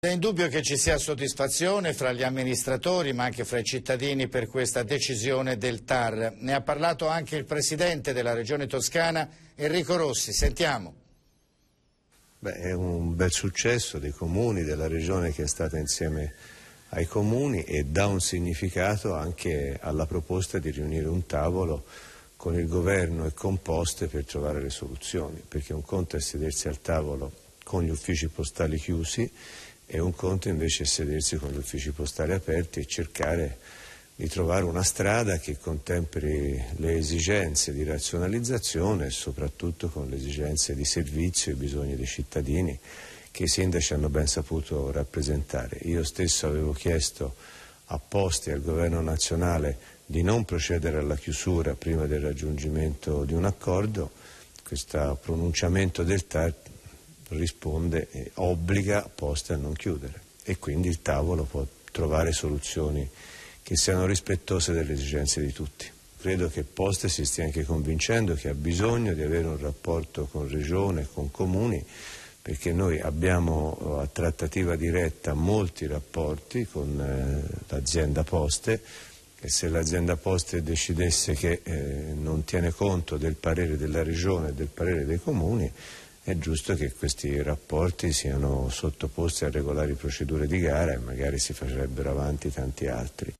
È indubbio che ci sia soddisfazione fra gli amministratori ma anche fra i cittadini per questa decisione del TAR. Ne ha parlato anche il presidente della regione toscana Enrico Rossi. Sentiamo. Beh, è un bel successo dei comuni, della regione che è stata insieme ai comuni e dà un significato anche alla proposta di riunire un tavolo con il governo e con poste per trovare le soluzioni, perché un conto è sedersi al tavolo con gli uffici postali chiusi e un conto invece è sedersi con gli uffici postali aperti e cercare di trovare una strada che contemperi le esigenze di razionalizzazione e soprattutto con le esigenze di servizio e i bisogni dei cittadini che i sindaci hanno ben saputo rappresentare. Io stesso avevo chiesto a al governo nazionale di non procedere alla chiusura prima del raggiungimento di un accordo, questo pronunciamento del TAR risponde e obbliga Poste a non chiudere e quindi il tavolo può trovare soluzioni che siano rispettose delle esigenze di tutti. Credo che Poste si stia anche convincendo che ha bisogno di avere un rapporto con Regione, con Comuni, perché noi abbiamo eh, a trattativa diretta molti rapporti con eh, l'azienda Poste e se l'azienda Poste decidesse che eh, non tiene conto del parere della Regione e del parere dei Comuni è giusto che questi rapporti siano sottoposti a regolari procedure di gara e magari si farebbero avanti tanti altri.